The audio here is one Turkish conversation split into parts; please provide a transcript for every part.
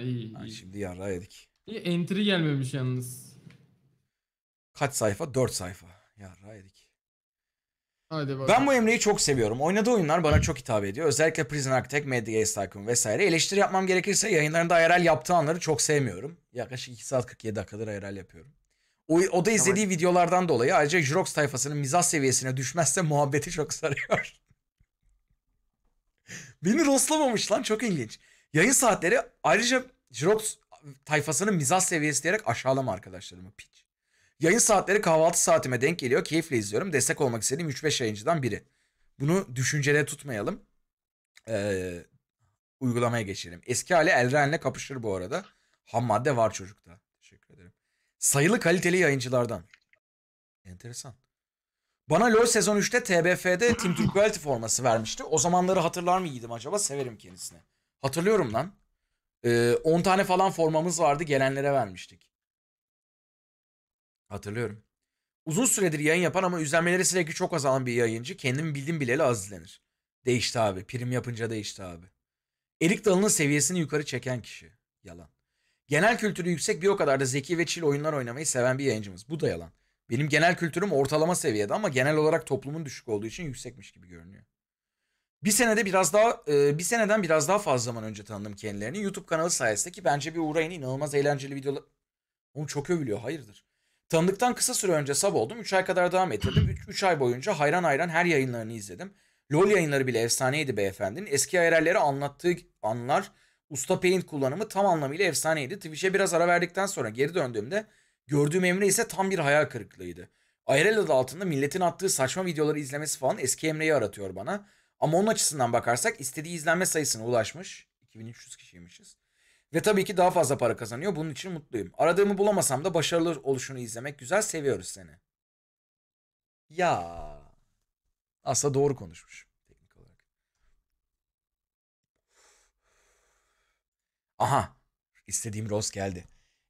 iyi. Ha, iyi. şimdi yarra yedik. İyi entry gelmemiş yalnız. Kaç sayfa? 4 sayfa. Yarra yedik. Hadi bakalım. Ben bu Emre'yi çok seviyorum. Oynadığı oyunlar bana çok hitap ediyor. Özellikle Prison Architect, Mad Gaze Tycoon vesaire. Eleştiri yapmam gerekirse yayınlarında IRL yaptığı anları çok sevmiyorum. Yaklaşık 2 saat 47 dakikadır IRL yapıyorum. O, o da izlediği tamam. videolardan dolayı ayrıca Jurox tayfasının mizah seviyesine düşmezse muhabbeti çok sarıyor. Beni roslamamış lan çok ilginç. Yayın saatleri ayrıca Jirox tayfasının mizah seviyesi diyerek aşağılama arkadaşlarımı piç. Yayın saatleri kahvaltı saatime denk geliyor. Keyifle izliyorum. Destek olmak istediğim 3-5 yayıncıdan biri. Bunu düşüncede tutmayalım. Ee, uygulamaya geçelim. Eski hali Elren'le kapışır bu arada. Ham madde var çocukta. Teşekkür ederim. Sayılı kaliteli yayıncılardan. Enteresan. Bana LoL sezon 3'te TBF'de Team Turquality forması vermişti. O zamanları hatırlar mı acaba? Severim kendisini. Hatırlıyorum lan. Ee, tane falan formamız vardı gelenlere vermiştik. Hatırlıyorum. Uzun süredir yayın yapan ama üzenmeleri sürekli çok azalan bir yayıncı. kendimi bildim bileli az Değişti abi. Prim yapınca değişti abi. Elik dalının seviyesini yukarı çeken kişi. Yalan. Genel kültürü yüksek bir o kadar da zeki ve çil oyunlar oynamayı seven bir yayıncımız. Bu da yalan. Benim genel kültürüm ortalama seviyede ama genel olarak toplumun düşük olduğu için yüksekmiş gibi görünüyor. Bir senede biraz daha e, bir seneden biraz daha fazla zaman önce tanıdım kendilerini. YouTube kanalı sayesinde ki bence bir uğrayın inanılmaz eğlenceli videolar. Onu çok övülüyor hayırdır. Tanıdıktan kısa süre önce sab oldum. 3 ay kadar devam ettirdim. 3 ay boyunca hayran hayran her yayınlarını izledim. LOL yayınları bile efsaneydi beyefendinin. Eski hayalleri anlattığı anlar, usta paint kullanımı tam anlamıyla efsaneydi. Twitch'e biraz ara verdikten sonra geri döndüğümde gördüğüm Emre ise tam bir hayal kırıklığıydı. IRL adı altında milletin attığı saçma videoları izlemesi falan eski Emre'yi aratıyor bana. Ama onun açısından bakarsak istediği izlenme sayısına ulaşmış. 2300 kişiymişiz. Ve tabii ki daha fazla para kazanıyor. Bunun için mutluyum. Aradığımı bulamasam da başarılı oluşunu izlemek güzel. Seviyoruz seni. Ya. Aslında doğru konuşmuş. Teknik olarak. Aha. İstediğim Ross geldi.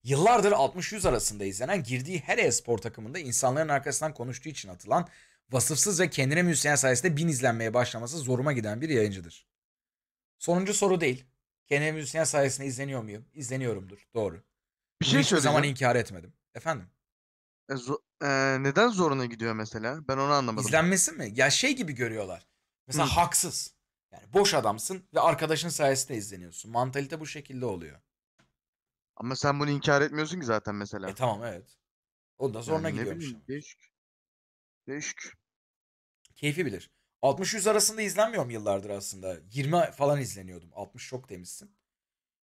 Yıllardır 60-100 arasında izlenen girdiği her e-spor takımında insanların arkasından konuştuğu için atılan vasıfsız ve kendine müzisyen sayesinde bin izlenmeye başlaması zoruma giden bir yayıncıdır. Sonuncu soru değil. Kendine müzisyen sayesinde izleniyor muyum? İzleniyorumdur. Doğru. Bir şey söyleyeceğim. zaman inkar etmedim. Efendim? E, zo- e, neden zoruna gidiyor mesela? Ben onu anlamadım. İzlenmesi mi? Ya şey gibi görüyorlar. Mesela Hı. haksız. Yani boş adamsın ve arkadaşın sayesinde izleniyorsun. Mantalite bu şekilde oluyor. Ama sen bunu inkar etmiyorsun ki zaten mesela. E tamam evet. O da zoruna yani gidiyormuş. Değişik. Değişik keyfi bilir. 60-100 arasında izlenmiyorum yıllardır aslında. 20 falan izleniyordum. 60 çok temizsin.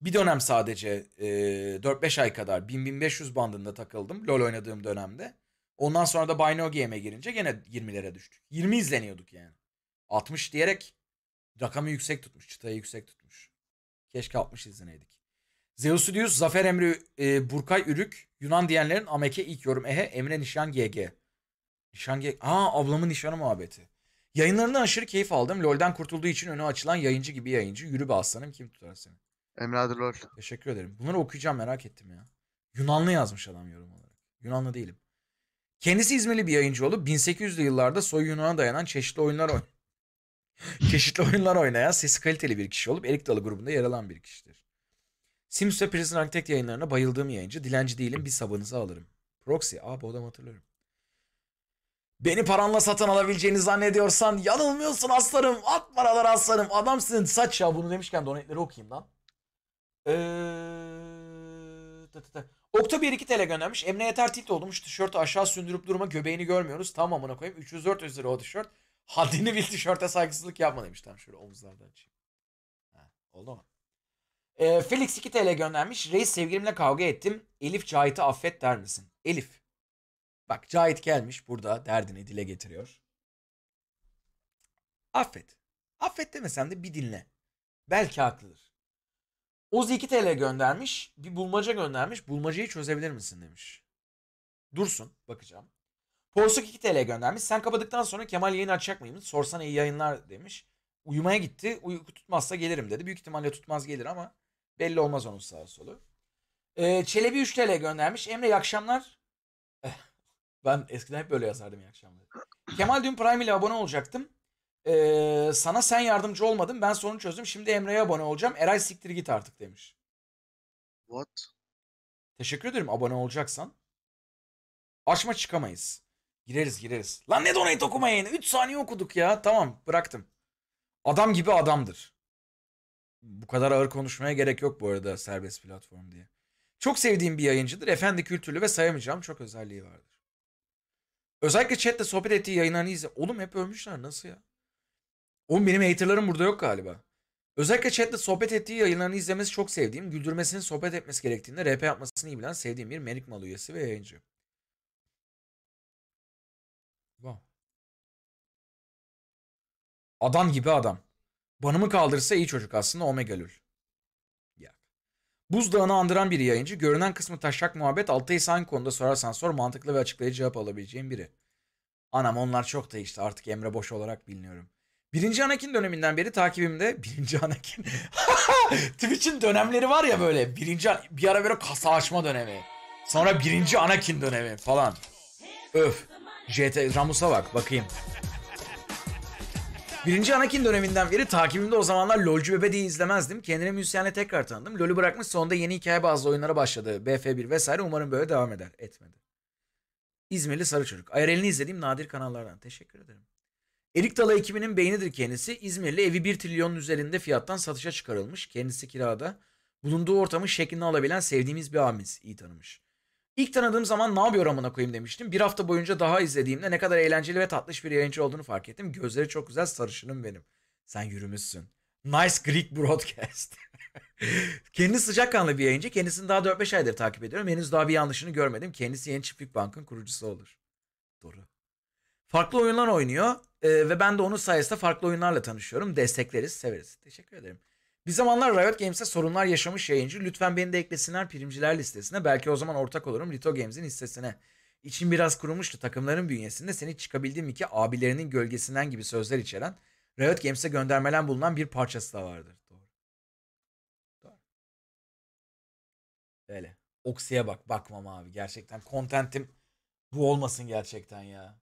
Bir dönem sadece e, 4-5 ay kadar 1000-1500 bandında takıldım LoL oynadığım dönemde. Ondan sonra da Buy No Game'e girince gene 20'lere düştük. 20 izleniyorduk yani. 60 diyerek rakamı yüksek tutmuş. Çıtayı yüksek tutmuş. Keşke 60 izleneydik. Zeus Studios Zafer Emri, e, Burkay Ürük, Yunan diyenlerin Ameke ilk yorum ehe, Emre Nişan GG. Nişan ge- Aa ablamın nişanı muhabbeti. Yayınlarından aşırı keyif aldım. LoL'den kurtulduğu için önü açılan yayıncı gibi yayıncı. Yürü be aslanım kim tutar seni. Emre Adı LoL. Teşekkür ederim. Bunları okuyacağım merak ettim ya. Yunanlı yazmış adam yorum olarak. Yunanlı değilim. Kendisi İzmirli bir yayıncı olup 1800'lü yıllarda soy Yunan'a dayanan çeşitli oyunlar oyn çeşitli oyunlar oynayan sesi kaliteli bir kişi olup Erik Dalı grubunda yer alan bir kişidir. Sims ve Prison Architect yayınlarına bayıldığım yayıncı. Dilenci değilim bir sabınızı alırım. Proxy. Aa bu hatırlıyorum. Beni paranla satın alabileceğini zannediyorsan yanılmıyorsun aslanım. At paraları aslanım. Adamsın saç ya bunu demişken donetleri okuyayım lan. Ee... Tı tı tı. Okta 1 2 TL göndermiş. Emre yeter tilt olmuş. Tişörtü aşağı sündürüp durma göbeğini görmüyoruz. Tamam koyayım. 300 400 lira o tişört. Haddini bil tişörte saygısızlık yapma demiş. Tamam şöyle omuzlardan açayım. Ha, oldu mu? Ee, Felix 2 tele göndermiş. Reis sevgilimle kavga ettim. Elif Cahit'i affet der misin? Elif. Bak Cahit gelmiş burada derdini dile getiriyor. Affet. Affet demesen de bir dinle. Belki haklıdır. Oz 2 TL göndermiş. Bir bulmaca göndermiş. Bulmacayı çözebilir misin demiş. Dursun. Bakacağım. Porsuk 2 TL göndermiş. Sen kapadıktan sonra Kemal yayın açacak mıyım? Sorsan iyi yayınlar demiş. Uyumaya gitti. Uyku tutmazsa gelirim dedi. Büyük ihtimalle tutmaz gelir ama belli olmaz onun sağ solu. Ee, Çelebi 3 TL göndermiş. Emre iyi akşamlar. Ben eskiden hep böyle yazardım iyi akşamlar. Kemal dün Prime ile abone olacaktım. Ee, sana sen yardımcı olmadın. Ben sorunu çözdüm. Şimdi Emre'ye abone olacağım. Eray siktir git artık demiş. What? Teşekkür ederim abone olacaksan. Açma çıkamayız. Gireriz gireriz. Lan ne donayı okuma yayını? 3 saniye okuduk ya. Tamam bıraktım. Adam gibi adamdır. Bu kadar ağır konuşmaya gerek yok bu arada serbest platform diye. Çok sevdiğim bir yayıncıdır. Efendi kültürlü ve sayamayacağım çok özelliği vardır. Özellikle chatte sohbet ettiği yayınlarını izle. Oğlum hep ölmüşler nasıl ya? Oğlum benim haterlarım burada yok galiba. Özellikle chatte sohbet ettiği yayınlarını izlemesi çok sevdiğim, güldürmesini sohbet etmesi gerektiğinde RP yapmasını iyi bilen sevdiğim bir Melik Mal üyesi ve yayıncı. Wow. Adam gibi adam. Banımı kaldırsa iyi çocuk aslında Omega Lül. Buzdağını andıran bir yayıncı. Görünen kısmı taşak muhabbet. Alttaysa hangi konuda sorarsan sor mantıklı ve açıklayıcı cevap alabileceğin biri. Anam onlar çok değişti artık Emre Boş olarak biliniyorum. Birinci Anakin döneminden beri takibimde. Birinci Anakin. Twitch'in dönemleri var ya böyle. Birinci, bir ara böyle kasa açma dönemi. Sonra birinci Anakin dönemi falan. Öf. JT Ramus'a bak bakayım. Birinci Anakin döneminden beri takibimde o zamanlar LoLcu Bebe diye izlemezdim. Kendimi müzisyenle tekrar tanıdım. LoL'ü bırakmış sonunda yeni hikaye bazlı oyunlara başladı. BF1 vesaire umarım böyle devam eder. Etmedi. İzmirli Sarı Çocuk. IRL'ini izlediğim nadir kanallardan. Teşekkür ederim. Erik Dala ekibinin beynidir kendisi. İzmirli evi 1 trilyonun üzerinde fiyattan satışa çıkarılmış. Kendisi kirada. Bulunduğu ortamı şeklini alabilen sevdiğimiz bir abimiz. iyi tanımış. İlk tanıdığım zaman ne yapıyor amına koyayım demiştim. Bir hafta boyunca daha izlediğimde ne kadar eğlenceli ve tatlış bir yayıncı olduğunu fark ettim. Gözleri çok güzel sarışınım benim. Sen yürümüşsün. Nice Greek Broadcast. Kendisi sıcakkanlı bir yayıncı. Kendisini daha 4-5 aydır takip ediyorum. Henüz daha bir yanlışını görmedim. Kendisi yeni Çiftlik Bank'ın kurucusu olur. Doğru. Farklı oyunlar oynuyor e, ve ben de onun sayesinde farklı oyunlarla tanışıyorum. Destekleriz, severiz. Teşekkür ederim. Bir zamanlar Riot Games'e sorunlar yaşamış yayıncı. Lütfen beni de eklesinler primciler listesine. Belki o zaman ortak olurum Lito Games'in listesine. İçim biraz kurumuştu takımların bünyesinde seni çıkabildim ki abilerinin gölgesinden gibi sözler içeren Riot Games'e göndermelen bulunan bir parçası da vardır. Doğru. Doğru. Böyle. Oksi'ye bak. Bakmam abi. Gerçekten kontentim bu olmasın gerçekten ya.